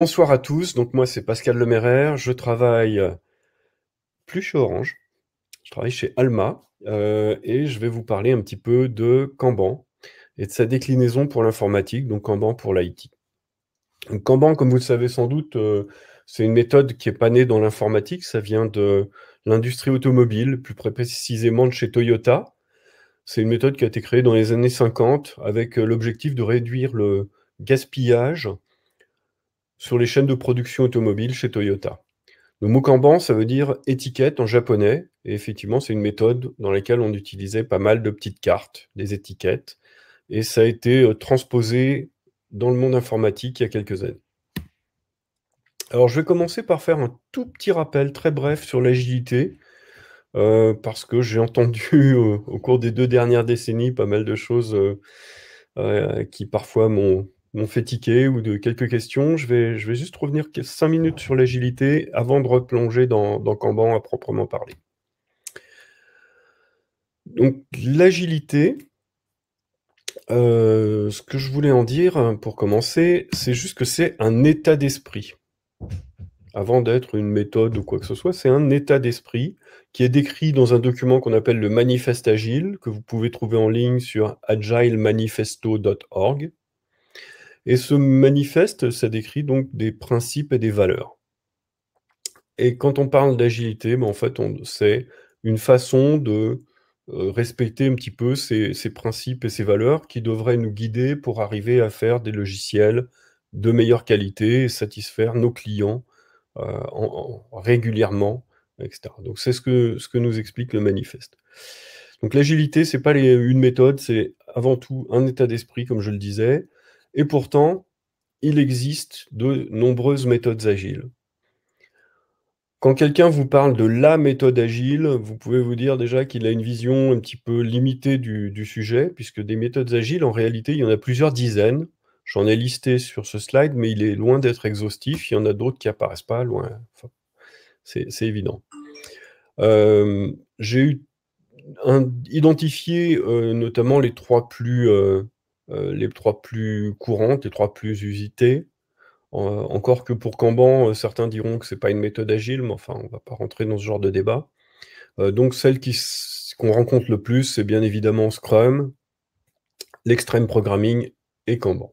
Bonsoir à tous, donc moi c'est Pascal Lemerre. je travaille euh, plus chez Orange, je travaille chez Alma euh, et je vais vous parler un petit peu de Kanban et de sa déclinaison pour l'informatique, donc Kanban pour l'IT. Kanban, comme vous le savez sans doute, euh, c'est une méthode qui n'est pas née dans l'informatique, ça vient de l'industrie automobile, plus précisément de chez Toyota. C'est une méthode qui a été créée dans les années 50 avec l'objectif de réduire le gaspillage sur les chaînes de production automobile chez Toyota. Le Kanban, ça veut dire étiquette en japonais. Et effectivement, c'est une méthode dans laquelle on utilisait pas mal de petites cartes, des étiquettes. Et ça a été euh, transposé dans le monde informatique il y a quelques années. Alors, je vais commencer par faire un tout petit rappel très bref sur l'agilité, euh, parce que j'ai entendu euh, au cours des deux dernières décennies pas mal de choses qui parfois m'ont m'ont fait ou de quelques questions. Je vais, je vais juste revenir cinq minutes sur l'agilité avant de replonger dans, dans Kanban à proprement parler. Donc l'agilité, euh, ce que je voulais en dire hein, pour commencer, c'est juste que c'est un état d'esprit. Avant d'être une méthode ou quoi que ce soit, c'est un état d'esprit qui est décrit dans un document qu'on appelle le manifeste agile, que vous pouvez trouver en ligne sur agilemanifesto.org. Et ce manifeste, ça décrit donc des principes et des valeurs. Et quand on parle d'agilité, ben, en fait, c'est une façon de euh, respecter un petit peu ces, principes et ces valeurs qui devraient nous guider pour arriver à faire des logiciels de meilleure qualité et satisfaire nos clients euh, régulièrement, etc. Donc c'est ce que, ce que nous explique le manifeste. Donc l'agilité, ce n'est pas une méthode, c'est avant tout un état d'esprit, comme je le disais, et pourtant, il existe de nombreuses méthodes agiles. Quand quelqu'un vous parle de la méthode agile, vous pouvez vous dire déjà qu'il a une vision un petit peu limitée du, sujet, puisque des méthodes agiles, en réalité, il y en a plusieurs dizaines. J'en ai listé sur ce slide, mais il est loin d'être exhaustif. Il y en a d'autres qui apparaissent pas loin. C'est évident. Euh, j'ai identifié euh, notamment les trois plus, euh, euh, les trois plus courantes, les trois plus usitées. encore que pour Kanban, euh, certains diront que ce n'est pas une méthode agile, mais enfin, on ne va pas rentrer dans ce genre de débat. Euh, donc, celle qu'on rencontre le plus, c'est bien évidemment Scrum, l'extrême programming et Kanban.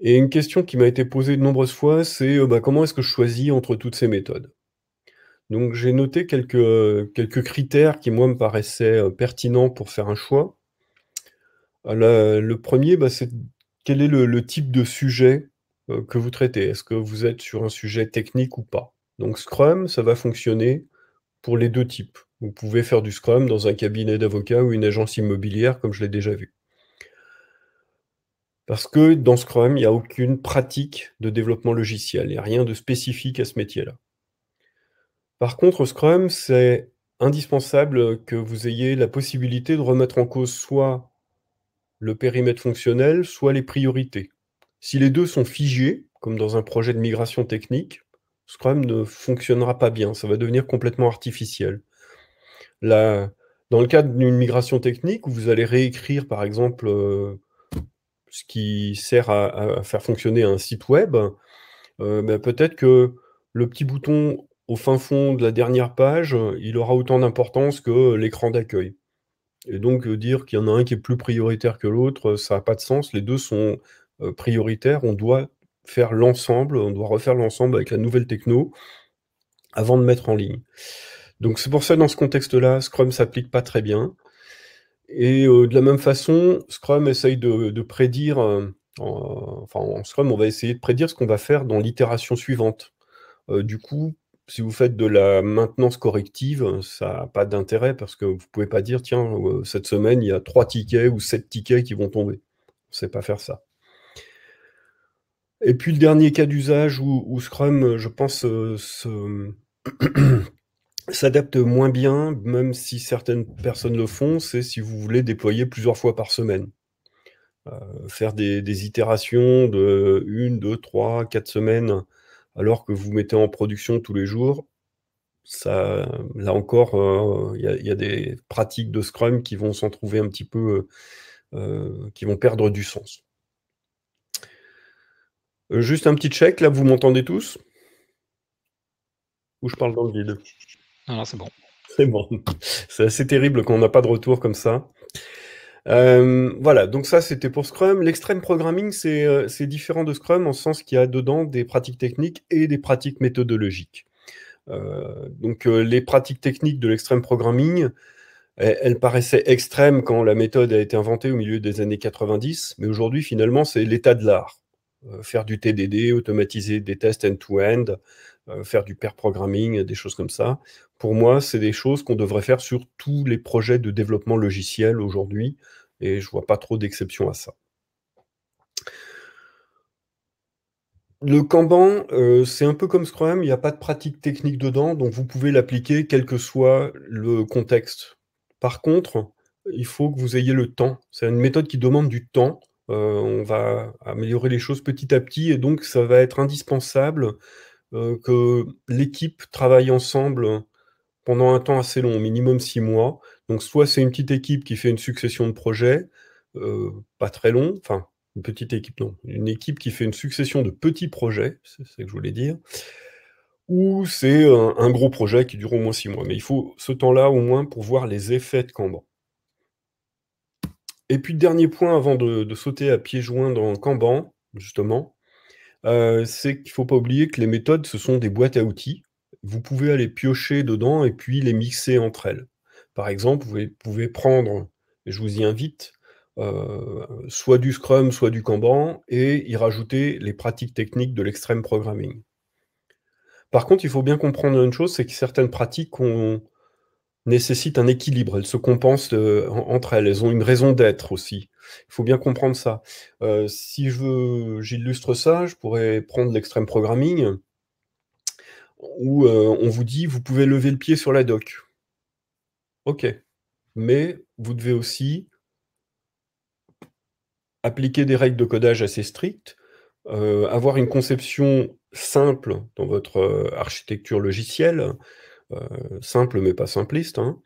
Et une question qui m'a été posée de nombreuses fois, c'est bah, comment est-ce que je choisis entre toutes ces méthodes Donc j'ai noté quelques critères qui, moi, me paraissaient pertinents pour faire un choix. Le, premier, bah, c'est quel est le, type de sujet euh, que vous traitez Est-ce que vous êtes sur un sujet technique ou pas Donc Scrum, ça va fonctionner pour les deux types. Vous pouvez faire du Scrum dans un cabinet d'avocat ou une agence immobilière, comme je l'ai déjà vu. Parce que dans Scrum, il n'y a aucune pratique de développement logiciel, il n'y a rien de spécifique à ce métier-là. Par contre, Scrum, c'est indispensable que vous ayez la possibilité de remettre en cause soit le périmètre fonctionnel, soit les priorités. Si les deux sont figés, comme dans un projet de migration technique, Scrum ne fonctionnera pas bien, ça va devenir complètement artificiel. dans le cadre d'une migration technique, où vous allez réécrire par exemple euh, ce qui sert à, faire fonctionner un site web, euh, ben, peut-être que le petit bouton au fin fond de la dernière page, il aura autant d'importance que l'écran d'accueil. Et donc euh, dire qu'il y en a un qui est plus prioritaire que l'autre, euh, ça n'a pas de sens. Les deux sont euh, prioritaires. On doit faire l'ensemble, on doit refaire l'ensemble avec la nouvelle techno avant de mettre en ligne. Donc c'est pour ça dans ce contexte-là, Scrum s'applique pas très bien. Et de la même façon, Scrum essaye de, prédire, enfin en Scrum, on va essayer de prédire ce qu'on va faire dans l'itération suivante. du coup, si vous faites de la maintenance corrective, ça n'a pas d'intérêt parce que vous ne pouvez pas dire, tiens, euh, cette semaine, il y a trois tickets ou sept tickets qui vont tomber. On ne sait pas faire ça. Et puis le dernier cas d'usage où, Scrum, je pense, euh, s'adapte moins bien, même si certaines personnes le font, c'est si vous voulez déployer plusieurs fois par semaine. Euh, faire des, des, itérations de une, deux, trois, quatre semaines alors que vous mettez en production tous les jours, ça, là encore, euh, il y, a des pratiques de Scrum qui vont s'en trouver un petit peu, euh, euh, qui vont perdre du sens. Juste un petit check, là vous m'entendez tous Ou je parle dans le vide c'est bon. C'est bon. C'est assez terrible quand on n'a pas de retour comme ça. Euh, voilà, donc ça c'était pour Scrum. L'extrême programming, c'est euh, différent de Scrum en ce sens qu'il y a dedans des pratiques techniques et des pratiques méthodologiques. Euh, donc les pratiques techniques de l'extrême programming, elles, paraissaient extrêmes quand la méthode a été inventée au milieu des années 90, mais aujourd'hui finalement c'est l'état de l'art. faire du TDD, automatiser des tests end to -end, faire du pair programming, des choses comme ça. Pour moi, c'est des choses qu'on devrait faire sur tous les projets de développement logiciel aujourd'hui, et je ne vois pas trop d'exception à ça. Le Kanban, euh, c'est un peu comme Scrum, il n'y a pas de pratique technique dedans, donc vous pouvez l'appliquer quel que soit le contexte. Par contre, il faut que vous ayez le temps. C'est une méthode qui demande du temps. Euh, on va améliorer les choses petit à petit et donc ça va être indispensable euh, que l'équipe travaille ensemble pendant un temps assez long, minimum six mois. Donc, soit c'est une petite équipe qui fait une succession de projets, euh, pas très long, enfin, une petite équipe, non, une équipe qui fait une succession de petits projets, c'est ce que je voulais dire, ou c'est euh, un, gros projet qui dure au moins six mois. Mais il faut ce temps-là au moins pour voir les effets de Kanban. Et puis, dernier point avant de, sauter à pieds joints dans Kanban, justement, euh, c'est qu'il ne faut pas oublier que les méthodes, ce sont des boîtes à outils vous pouvez aller piocher dedans et puis les mixer entre elles. Par exemple, vous pouvez prendre, et je vous y invite, euh, soit du Scrum, soit du Kanban, et y rajouter les pratiques techniques de l'extrême programming. Par contre, il faut bien comprendre une chose, c'est que certaines pratiques nécessitent un équilibre, elles se compensent euh, entre elles, elles ont une raison d'être aussi. Il faut bien comprendre ça. Euh, je si j'illustre ça, je pourrais prendre l'extrême programming où euh, on vous dit vous pouvez lever le pied sur la doc. Ok. Mais vous devez aussi appliquer des règles de codage assez strictes, euh, avoir une conception simple dans votre euh, architecture logicielle, simple mais pas simpliste, hein,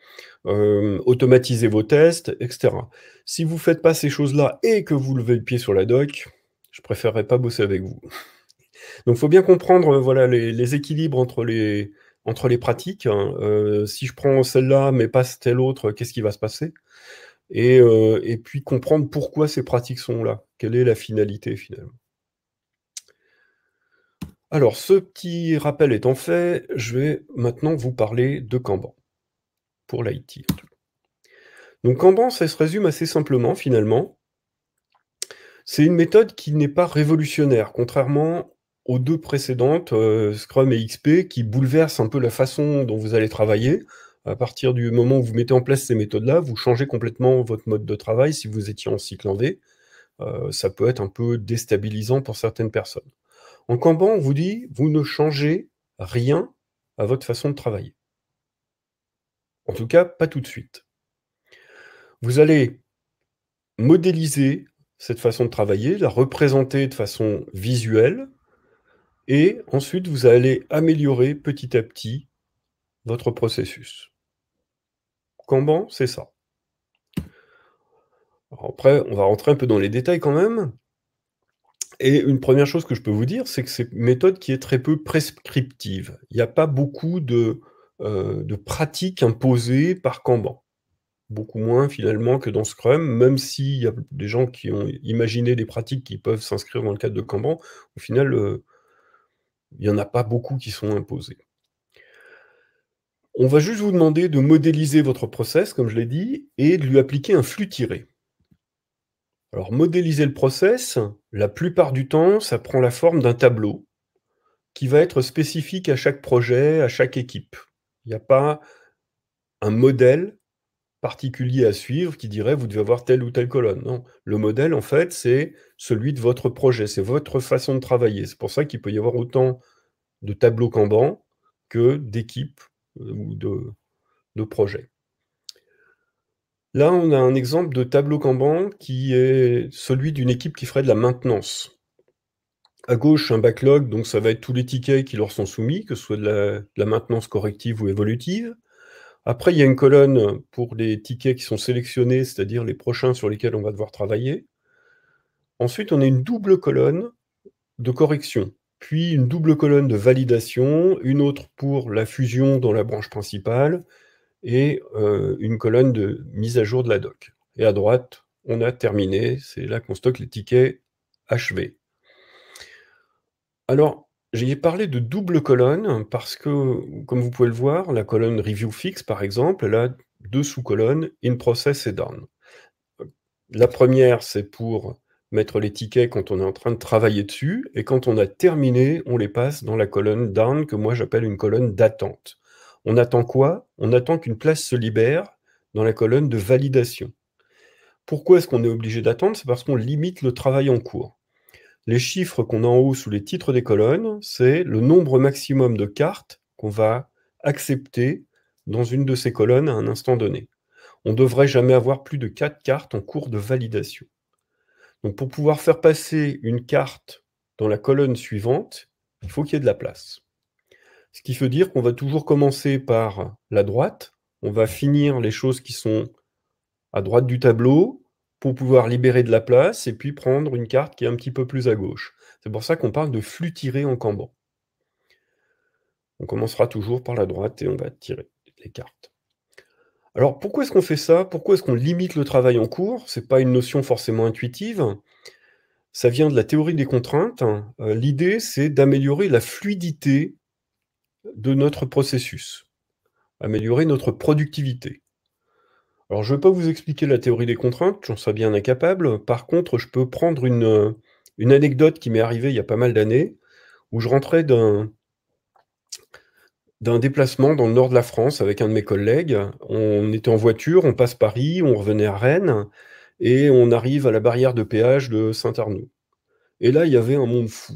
automatiser vos tests, etc. Si vous ne faites pas ces choses-là et que vous levez le pied sur la doc, je préférerais pas bosser avec vous. Donc, il faut bien comprendre euh, voilà, les, équilibres entre les, entre les pratiques. Hein. Euh, si je prends celle-là, mais pas telle autre, qu'est-ce qui va se passer euh, et, puis comprendre pourquoi ces pratiques sont là. Quelle est la finalité, finalement Alors, ce petit rappel étant fait, je vais maintenant vous parler de Kanban, pour l'IT. Donc, Kanban, ça se résume assez simplement, finalement. C'est une méthode qui n'est pas révolutionnaire, contrairement aux deux précédentes, euh, Scrum et XP, qui bouleversent un peu la façon dont vous allez travailler. À partir du moment où vous mettez en place ces méthodes-là, vous changez complètement votre mode de travail si vous étiez en cycle en d euh, ça peut être un peu déstabilisant pour certaines personnes. En Kanban, on vous dit, vous ne changez rien à votre façon de travailler. En tout cas, pas tout de suite. Vous allez modéliser cette façon de travailler, la représenter de façon visuelle, et ensuite, vous allez améliorer petit à petit votre processus. Kanban, c'est ça. après, on va rentrer un peu dans les détails quand même. Et une première chose que je peux vous dire, c'est que c'est une méthode qui est très peu prescriptive. Il n'y a pas beaucoup euh, de, pratiques imposées par Kanban. Beaucoup moins finalement que dans Scrum, même s'il y a des gens qui ont imaginé des pratiques qui peuvent s'inscrire dans le cadre de Kanban, au final, euh, il n'y en a pas beaucoup qui sont imposés. On va juste vous demander de modéliser votre process, comme je l'ai dit, et de lui appliquer un flux tiré. Alors, modéliser le process, la plupart du temps, ça prend la forme d'un tableau qui va être spécifique à chaque projet, à chaque équipe. Il n'y a pas un modèle particulier à suivre qui dirait vous devez avoir telle ou telle colonne. Non, le modèle, en fait, c'est celui de votre projet, c'est votre façon de travailler. C'est pour ça qu'il peut y avoir autant de tableaux Kanban que d'équipes euh, ou de, projets. Là, on a un exemple de tableau Kanban qui est celui d'une équipe qui ferait de la maintenance. À gauche, un backlog, donc ça va être tous les tickets qui leur sont soumis, que ce soit de la maintenance corrective ou évolutive. Après, il y a une colonne pour les tickets qui sont sélectionnés, c'est-à-dire les prochains sur lesquels on va devoir travailler. Ensuite, on a une double colonne de correction, puis une double colonne de validation, une autre pour la fusion dans la branche principale, et euh, une colonne de mise à jour de la doc. Et à droite, on a terminé, c'est là qu'on stocke les tickets achevés. Alors, j'ai parlé de double colonne parce que, comme vous pouvez le voir, la colonne review fixe, par exemple, elle a deux sous-colonnes, in process et down. La première, c'est pour mettre les tickets quand on est en train de travailler dessus, et quand on a terminé, on les passe dans la colonne down, que moi j'appelle une colonne d'attente. On attend quoi On attend qu'une place se libère dans la colonne de validation. Pourquoi est-ce qu'on est obligé d'attendre C'est parce qu'on limite le travail en cours les chiffres qu'on a en haut sous les titres des colonnes, c'est le nombre maximum de cartes qu'on va accepter dans une de ces colonnes à un instant donné. On ne devrait jamais avoir plus de 4 cartes en cours de validation. Donc pour pouvoir faire passer une carte dans la colonne suivante, il faut qu'il y ait de la place. Ce qui veut dire qu'on va toujours commencer par la droite, on va finir les choses qui sont à droite du tableau, pour pouvoir libérer de la place et puis prendre une carte qui est un petit peu plus à gauche. C'est pour ça qu'on parle de flux tiré en Camban. On commencera toujours par la droite et on va tirer les cartes. Alors pourquoi est-ce qu'on fait ça Pourquoi est-ce qu'on limite le travail en cours Ce n'est pas une notion forcément intuitive. Ça vient de la théorie des contraintes. Euh, l'idée, c'est d'améliorer la fluidité de notre processus, améliorer notre productivité. Alors, je ne vais pas vous expliquer la théorie des contraintes, j'en serais bien incapable. Par contre, je peux prendre euh, une, anecdote qui m'est arrivée il y a pas mal d'années, où je rentrais d'un d'un déplacement dans le nord de la France avec un de mes collègues. On était en voiture, on passe Paris, on revenait à Rennes, et on arrive à la barrière de péage de Saint-Arnaud. Et là, il y avait un monde fou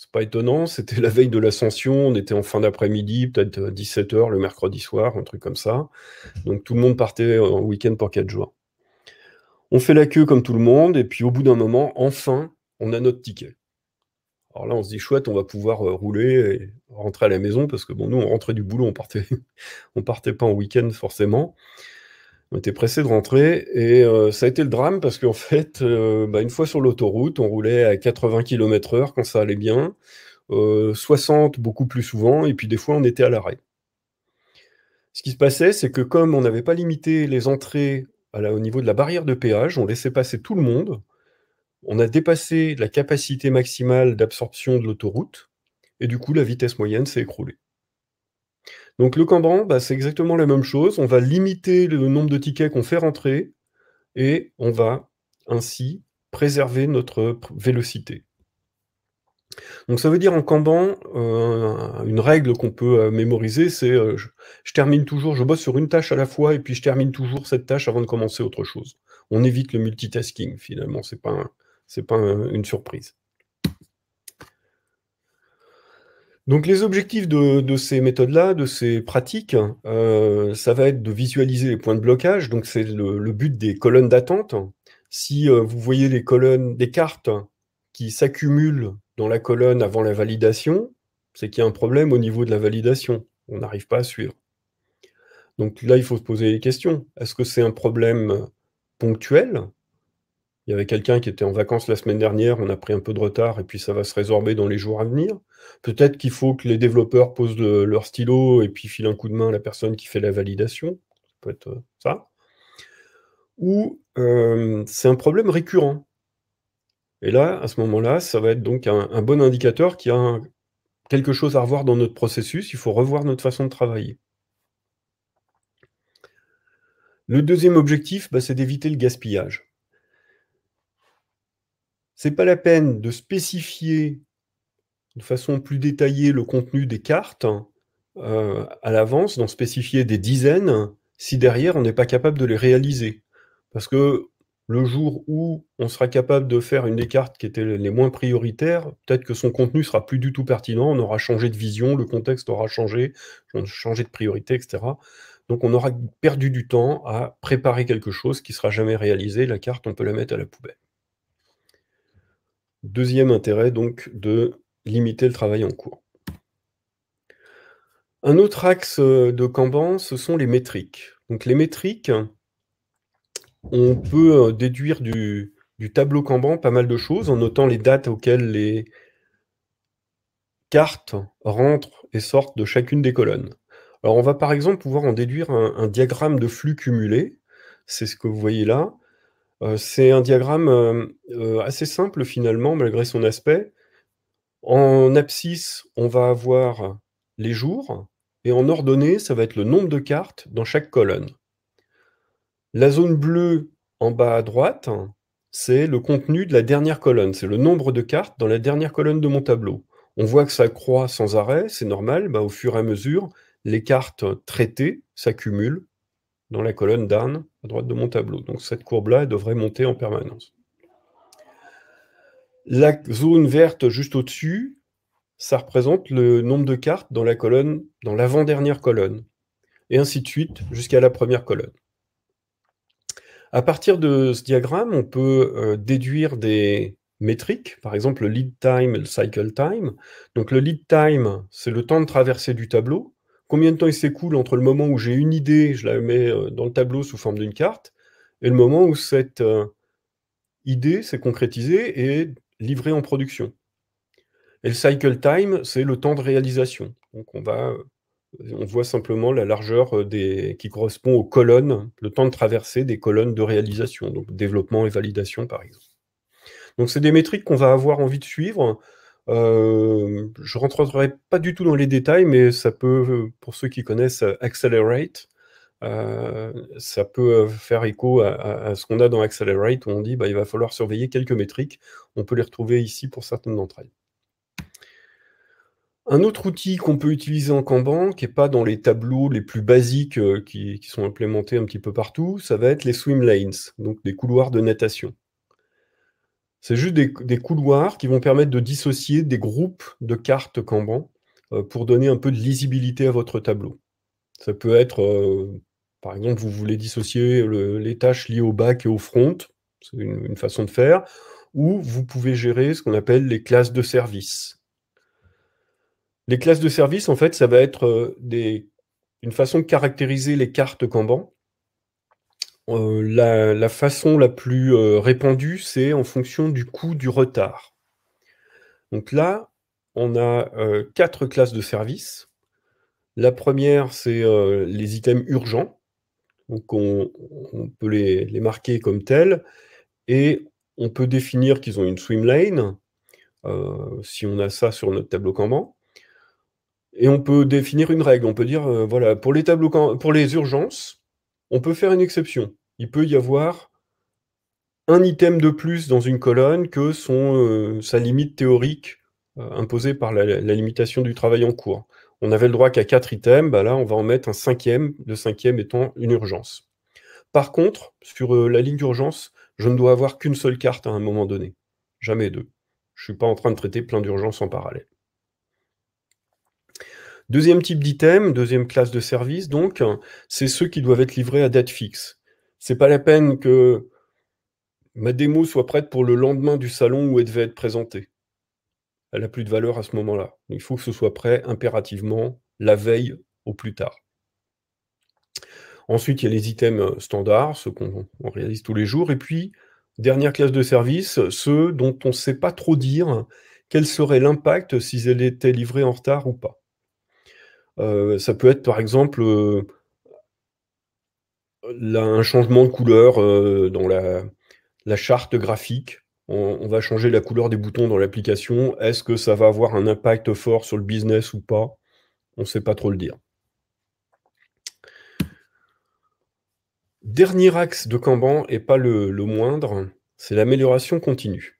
c'est pas étonnant, c'était la veille de l'ascension, on était en fin d'après-midi, peut-être 17h euh, le mercredi soir, un truc comme ça. Donc tout le monde partait euh, en week-end pour 4 jours. On fait la queue comme tout le monde, et puis au bout d'un moment, enfin, on a notre ticket. Alors là, on se dit chouette, on va pouvoir euh, rouler et rentrer à la maison, parce que bon, nous, on rentrait du boulot, on partait, on partait pas en week-end forcément on était pressé de rentrer et euh, ça a été le drame parce qu'en fait, euh, bah, une fois sur l'autoroute, on roulait à 80 km/h quand ça allait bien, 60 euh, beaucoup plus souvent, et puis des fois on était à l'arrêt. Ce qui se passait, c'est que comme on n'avait pas limité les entrées à au niveau de la barrière de péage, on laissait passer tout le monde, on a dépassé la capacité maximale d'absorption de l'autoroute, et du coup la vitesse moyenne s'est écroulée. Donc le Kanban, c'est exactement la même chose. On va limiter le nombre de tickets qu'on fait rentrer et on va ainsi préserver notre vélocité. Donc ça veut dire en Kanban, euh, une règle qu'on peut euh, mémoriser, c'est euh, je, termine toujours, je bosse sur une tâche à la fois et puis je termine toujours cette tâche avant de commencer autre chose. On évite le multitasking finalement, c'est pas, pas une surprise. Donc les objectifs de, ces méthodes-là, de ces pratiques, euh, ça va être de visualiser les points de blocage. Donc c'est le, but des colonnes d'attente. Si euh, vous voyez les colonnes, des cartes qui s'accumulent dans la colonne avant la validation, c'est qu'il y a un problème au niveau de la validation. On n'arrive pas à suivre. Donc là, il faut se poser les questions. Est-ce que c'est un problème ponctuel il y avait quelqu'un qui était en vacances la semaine dernière, on a pris un peu de retard et puis ça va se résorber dans les jours à venir. Peut-être qu'il faut que les développeurs posent leur stylo et puis filent un coup de main à la personne qui fait la validation. Ça peut être euh, ça. Ou euh, c'est un problème récurrent. Et là, à ce moment-là, ça va être donc un, bon indicateur qu'il y a quelque chose à revoir dans notre processus, il faut revoir notre façon de travailler. Le deuxième objectif, bah, c'est d'éviter le gaspillage n'est pas la peine de spécifier de façon plus détaillée le contenu des cartes hein, euh, à l'avance, d'en spécifier des dizaines, si derrière on n'est pas capable de les réaliser. Parce que le jour où on sera capable de faire une des cartes qui était les moins prioritaires, peut-être que son contenu sera plus du tout pertinent, on aura changé de vision, le contexte aura changé, on changé de priorité, etc. Donc on aura perdu du temps à préparer quelque chose qui sera jamais réalisé, la carte on peut la mettre à la poubelle. Deuxième intérêt, donc, de limiter le travail en cours. Un autre axe euh, de Kanban, ce sont les métriques. Donc, les métriques, on peut euh, déduire du, tableau Kanban pas mal de choses en notant les dates auxquelles les cartes rentrent et sortent de chacune des colonnes. Alors on va par exemple pouvoir en déduire un diagramme de flux cumulé, c'est ce que vous voyez là, euh, c'est un diagramme euh, euh, assez simple finalement, malgré son aspect. En abscisse, on va avoir les jours, et en ordonnée, ça va être le nombre de cartes dans chaque colonne. La zone bleue en bas à droite, c'est le contenu de la dernière colonne, c'est le nombre de cartes dans la dernière colonne de mon tableau. On voit que ça croît sans arrêt, c'est normal, bah, au fur et à mesure, les cartes traitées s'accumulent dans la colonne down, à droite de mon tableau. Donc cette courbe-là devrait monter en permanence. La zone verte juste au-dessus, ça représente le nombre de cartes dans la colonne, dans l'avant-dernière colonne, et ainsi de suite jusqu'à la première colonne. À partir de ce diagramme, on peut euh, déduire des métriques, par exemple le lead time et le cycle time. Donc le lead time, c'est le temps de traversée du tableau, combien de temps il s'écoule entre le moment où j'ai une idée, je la mets euh, dans le tableau sous forme d'une carte, et le moment où cette euh, idée s'est concrétisée et livrée en production. Et le cycle time, c'est le temps de réalisation. Donc on va, euh, on voit simplement la largeur des, qui correspond aux colonnes, le temps de traversée des colonnes de réalisation, donc développement et validation par exemple. Donc c'est des métriques qu'on va avoir envie de suivre euh, je ne rentrerai pas du tout dans les détails, mais ça peut, pour ceux qui connaissent euh, Accelerate, euh, ça peut faire écho à, ce qu'on a dans Accelerate où on dit bah, il va falloir surveiller quelques métriques. On peut les retrouver ici pour certaines d'entre elles. Un autre outil qu'on peut utiliser en Kanban, qui n'est pas dans les tableaux les plus basiques qui, qui, sont implémentés un petit peu partout, ça va être les swim lanes, donc des couloirs de natation. C'est juste des, couloirs qui vont permettre de dissocier des groupes de cartes Kanban euh, pour donner un peu de lisibilité à votre tableau. Ça peut être, euh, par exemple, vous voulez dissocier les tâches liées au bac et au front, c'est une, façon de faire, ou vous pouvez gérer ce qu'on appelle les classes de service. Les classes de service, en fait, ça va être euh, une façon de caractériser les cartes Kanban euh, la, façon la plus euh, répandue, c'est en fonction du coût du retard. Donc là, on a euh, quatre classes de services. La première, c'est les items urgents. Donc on, peut les, marquer comme tels. Et on peut définir qu'ils ont une swim lane, si on a ça sur notre tableau Kanban. Et on peut définir une règle. On peut dire, voilà, pour les, tableaux, pour les urgences, on peut faire une exception il peut y avoir un item de plus dans une colonne que son, euh, sa limite théorique euh, imposée par la, limitation du travail en cours. On avait le droit qu'à quatre items, bah là on va en mettre un cinquième, le cinquième étant une urgence. Par contre, sur euh, la ligne d'urgence, je ne dois avoir qu'une seule carte à un moment donné, jamais deux. Je ne suis pas en train de traiter plein d'urgences en parallèle. Deuxième type d'item, deuxième classe de service, donc, c'est ceux qui doivent être livrés à date fixe c'est pas la peine que ma démo soit prête pour le lendemain du salon où elle devait être présentée. Elle n'a plus de valeur à ce moment-là. Il faut que ce soit prêt impérativement la veille au plus tard. Ensuite, il y a les items euh, standards, ceux qu'on réalise tous les jours. Et puis, dernière classe de service, ceux dont on ne sait pas trop dire quel serait l'impact si s'ils étaient livrés en retard ou pas. Euh, ça peut être par exemple euh, un changement de couleur euh, dans la, charte graphique. On, va changer la couleur des boutons dans l'application. Est-ce que ça va avoir un impact fort sur le business ou pas On ne sait pas trop le dire. Dernier axe de Kanban, et pas le, moindre, c'est l'amélioration continue.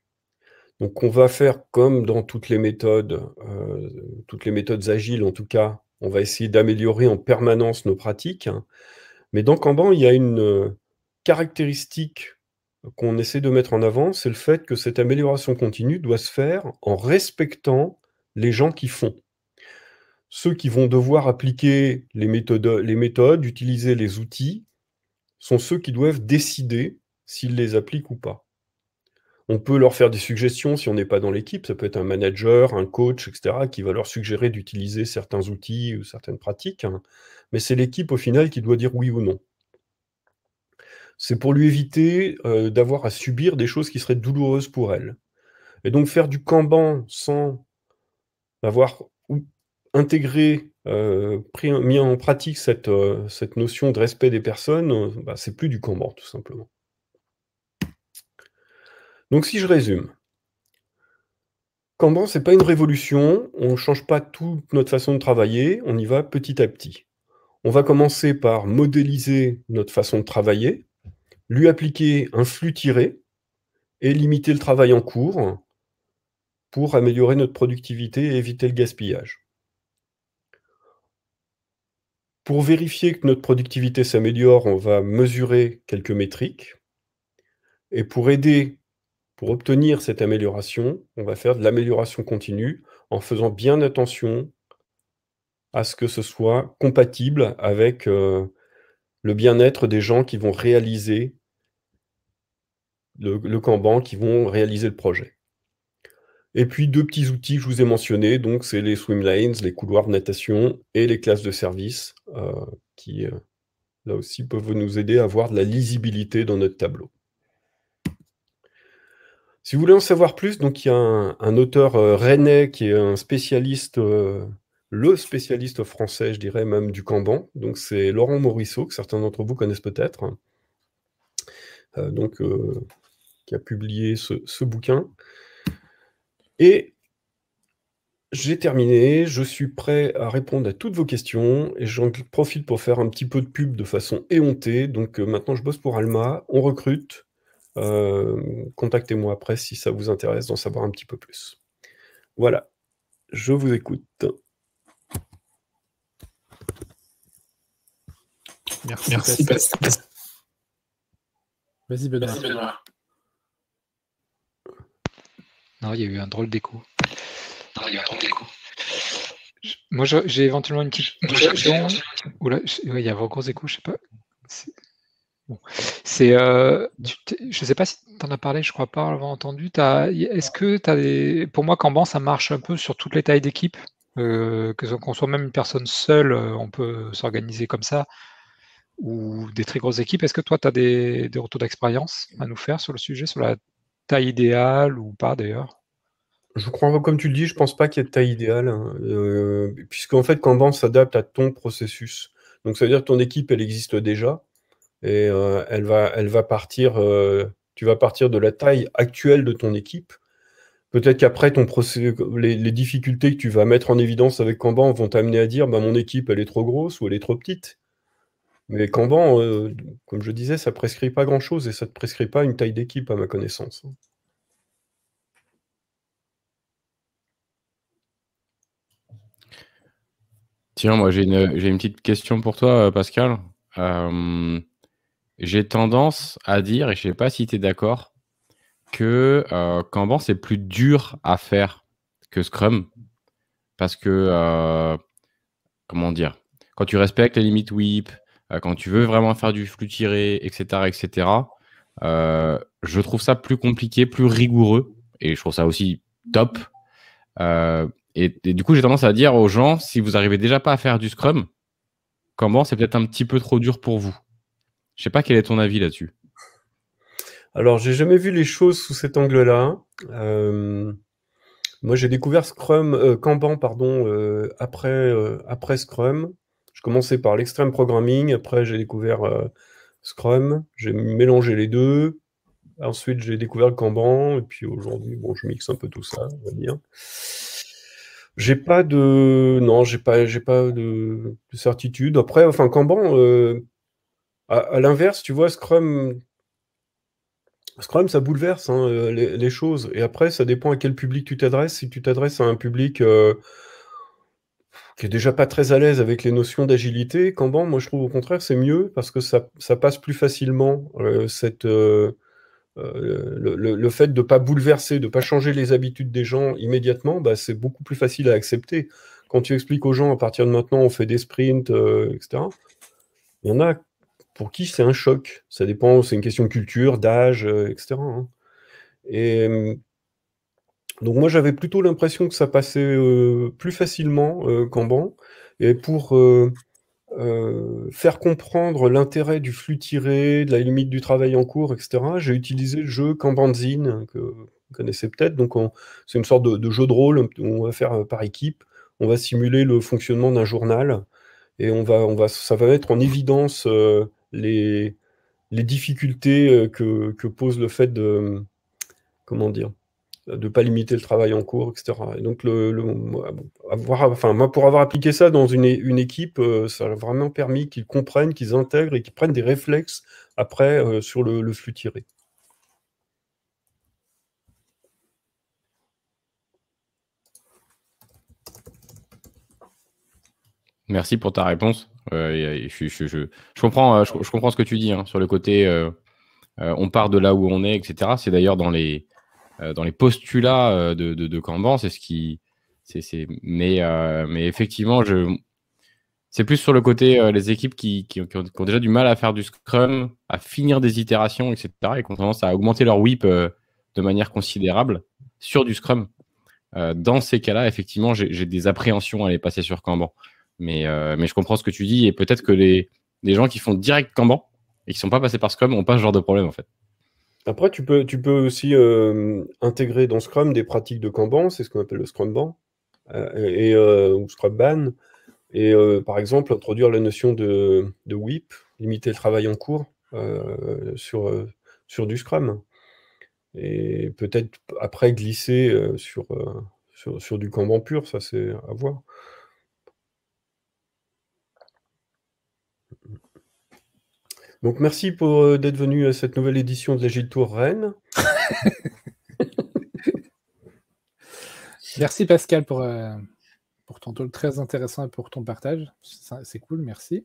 Donc on va faire comme dans toutes les méthodes, euh, toutes les méthodes agiles en tout cas, on va essayer d'améliorer en permanence nos pratiques. Mais dans Kanban, il y a une euh, caractéristique qu'on essaie de mettre en avant, c'est le fait que cette amélioration continue doit se faire en respectant les gens qui font. Ceux qui vont devoir appliquer les méthodes, les méthodes utiliser les outils, sont ceux qui doivent décider s'ils les appliquent ou pas. On peut leur faire des suggestions si on n'est pas dans l'équipe, ça peut être un manager, un coach, etc., qui va leur suggérer d'utiliser certains outils ou certaines pratiques. Hein mais c'est l'équipe au final qui doit dire oui ou non. C'est pour lui éviter euh, d'avoir à subir des choses qui seraient douloureuses pour elle. Et donc faire du Kanban sans avoir intégré, euh, mis en pratique euh, cette, notion de respect des personnes, bah, c'est plus du Kanban tout simplement. Donc si je résume, Kanban, ce n'est pas une révolution, on ne change pas toute notre façon de travailler, on y va petit à petit on va commencer par modéliser notre façon de travailler, lui appliquer un flux tiré et limiter le travail en cours pour améliorer notre productivité et éviter le gaspillage. Pour vérifier que notre productivité s'améliore, on va mesurer quelques métriques. Et pour aider, pour obtenir cette amélioration, on va faire de l'amélioration continue en faisant bien attention à ce que ce soit compatible avec euh, le bien-être des gens qui vont réaliser le, le, Kanban, qui vont réaliser le projet. Et puis deux petits outils que je vous ai mentionnés, donc c'est les swim lanes, les couloirs de natation et les classes de service euh, qui, euh, là aussi, peuvent nous aider à avoir de la lisibilité dans notre tableau. Si vous voulez en savoir plus, donc il y a un, auteur René, rennais qui est un spécialiste le spécialiste français, je dirais même, du Camban. Donc c'est Laurent Morisseau, que certains d'entre vous connaissent peut-être, hein. euh, donc, euh, qui a publié ce, bouquin. Et j'ai terminé, je suis prêt à répondre à toutes vos questions et j'en profite pour faire un petit peu de pub de façon éhontée. Donc euh, maintenant je bosse pour Alma, on recrute. Contactez-moi après si ça vous intéresse d'en savoir un petit peu plus. Voilà, je vous écoute. Merci, Vas-y, Benoît. Non, il y a eu un drôle d'écho. il y a un Moi, j'ai éventuellement une petite question. il y a un gros écho, je ne sais pas. Bon. C'est, euh, je sais pas si tu en as parlé, je crois pas l'avoir entendu. Est-ce que tu as Pour moi, Kanban, ça marche un peu sur toutes les tailles d'équipe. Euh, qu'on soit même une personne seule, euh, on peut s'organiser comme ça ou des très grosses équipes. Est-ce que toi, tu as des, retours d'expérience à nous faire sur le sujet, sur la taille idéale ou pas d'ailleurs Je crois, comme tu le dis, je ne pense pas qu'il y ait de taille idéale, hein. euh, puisqu'en fait, Kanban s'adapte à ton processus. Donc, ça veut dire que ton équipe, elle existe déjà et euh, elle, va, partir, euh, tu vas partir de la taille actuelle de ton équipe. Peut-être qu'après, les, difficultés que tu vas mettre en évidence avec Kanban vont t'amener à dire bah, mon équipe, elle est trop grosse ou elle est trop petite. Mais Kanban, euh, comme je disais, ça ne prescrit pas grand-chose et ça ne prescrit pas une taille d'équipe à ma connaissance. Hein. Tiens, moi j'ai une, petite question pour toi, euh, Pascal. Euh, j'ai tendance à dire, et je ne sais pas si tu es d'accord, que Kanban, c'est plus dur à faire que Scrum. Parce que, comment dire, quand tu respectes les limites WIP, euh, quand tu veux vraiment faire du flux tiré, etc., etc., euh, je trouve ça plus compliqué, plus rigoureux, et je trouve ça aussi top. Euh, et, du coup, j'ai tendance à dire aux gens, si vous arrivez déjà pas à faire du Scrum, comment c'est peut-être un petit peu trop dur pour vous. Je sais pas quel est ton avis là-dessus. Alors, j'ai jamais vu les choses sous cet angle-là. moi, j'ai découvert Scrum, Kanban, pardon, après, après Scrum. Je commençais par l'extrême programming, après j'ai découvert euh, Scrum, j'ai mélangé les deux. Ensuite, j'ai découvert Kanban, et puis aujourd'hui, bon, je mixe un peu tout ça, on va dire. J'ai pas de, non, j'ai pas, pas de... certitude. Après, enfin, Kanban, euh, à, l'inverse, tu vois, Scrum, Scrum, ça bouleverse hein, les, choses. Et après, ça dépend à quel public tu t'adresses. Si tu t'adresses à un public euh, qui est déjà pas très à l'aise avec les notions d'agilité, Kanban, moi je trouve au contraire c'est mieux parce que ça, passe plus facilement euh, cette, euh, euh, le, fait de ne pas bouleverser, de ne pas changer les habitudes des gens immédiatement, bah, c'est beaucoup plus facile à accepter. Quand tu expliques aux gens à partir de maintenant on fait des sprints, etc., il y en a pour qui c'est un choc. Ça dépend, c'est une question de culture, d'âge, etc. Et hein. hum, donc moi j'avais plutôt l'impression que ça passait euh, plus facilement euh, qu'en banc. Et pour euh, faire comprendre l'intérêt du flux tiré, de la limite du travail en cours, etc., j'ai utilisé le jeu Cambanzine, que vous connaissez peut-être. Donc c'est une sorte de, jeu de rôle où on va faire par équipe, on va simuler le fonctionnement d'un journal et on va, on va, ça va mettre en évidence les, les difficultés que, pose le fait de, comment dire, de ne pas limiter le travail en cours, etc. Et donc, le, avoir, enfin, moi, pour avoir appliqué ça dans une, une équipe, euh, ça a vraiment permis qu'ils comprennent, qu'ils intègrent et qu'ils prennent des réflexes après euh, sur le, flux tiré. Merci pour ta réponse. Euh, je, comprends, je, comprends ce que tu dis hein, sur le côté on part de là où on est, etc. C'est d'ailleurs dans les, euh, dans les postulats euh, de, de, c'est ce qui. Mais, euh, mais effectivement, je, c'est plus sur le côté des les équipes qui, ont, déjà du mal à faire du scrum, à finir des itérations, etc. et qui ont tendance à augmenter leur whip de manière considérable sur du scrum. dans ces cas-là, effectivement, j'ai des appréhensions à les passer sur Kanban. Mais, mais je comprends ce que tu dis et peut-être que les, les, gens qui font direct Kanban et qui ne sont pas passés par Scrum n'ont pas ce genre de problème en fait. Après, tu peux, tu peux aussi euh, intégrer dans Scrum des pratiques de Kanban, c'est ce qu'on appelle le Scrumban euh, et, euh, ou Scrumban, Et par exemple, introduire la notion de, de WIP, limiter le travail en cours sur, sur du Scrum. Et peut-être après glisser sur, sur, sur, du Kanban pur, ça c'est à voir. Donc merci pour euh, d'être venu à cette nouvelle édition de l'Agile Tour Rennes. merci Pascal pour, euh, pour ton talk très intéressant et pour ton partage. C'est cool, merci.